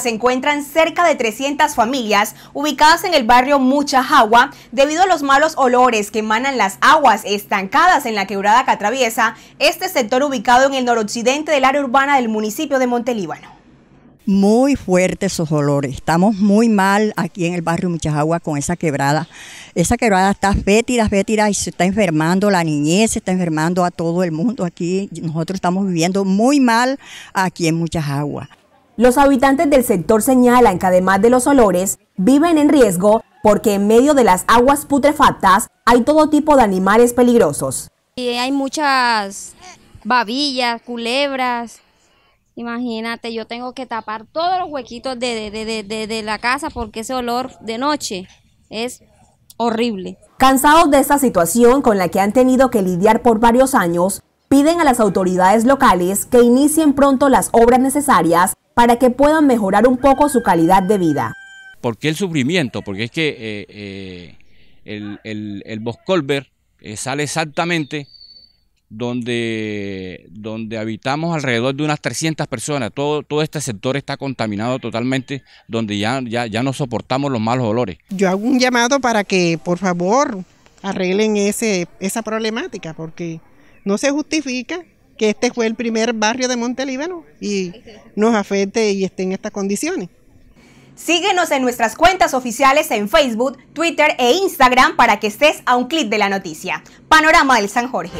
se encuentran cerca de 300 familias ubicadas en el barrio Muchajagua debido a los malos olores que emanan las aguas estancadas en la quebrada que atraviesa este sector ubicado en el noroccidente del área urbana del municipio de Montelíbano muy fuertes esos olores. Estamos muy mal aquí en el barrio Muchajagua con esa quebrada. Esa quebrada está fétida, fétida y se está enfermando la niñez, se está enfermando a todo el mundo aquí. Nosotros estamos viviendo muy mal aquí en Muchajagua. Los habitantes del sector señalan que además de los olores, viven en riesgo porque en medio de las aguas putrefactas hay todo tipo de animales peligrosos. hay muchas babillas, culebras. Imagínate, yo tengo que tapar todos los huequitos de, de la casa porque ese olor de noche es horrible. Cansados de esta situación con la que han tenido que lidiar por varios años, piden a las autoridades locales que inicien pronto las obras necesarias para que puedan mejorar un poco su calidad de vida. ¿Por qué el sufrimiento? Porque es que eh, eh, el, el, el, Boscolver eh, sale exactamente donde, donde habitamos alrededor de unas 300 personas. Todo, todo este sector está contaminado totalmente, donde ya, ya, no soportamos los malos olores. Yo hago un llamado para que, por favor, arreglen ese, esa problemática, porque no se justifica que este fue el primer barrio de Montelíbano y nos afecte y esté en estas condiciones. Síguenos en nuestras cuentas oficiales en Facebook, Twitter e Instagram para que estés a un clic de la noticia. Panorama del San Jorge.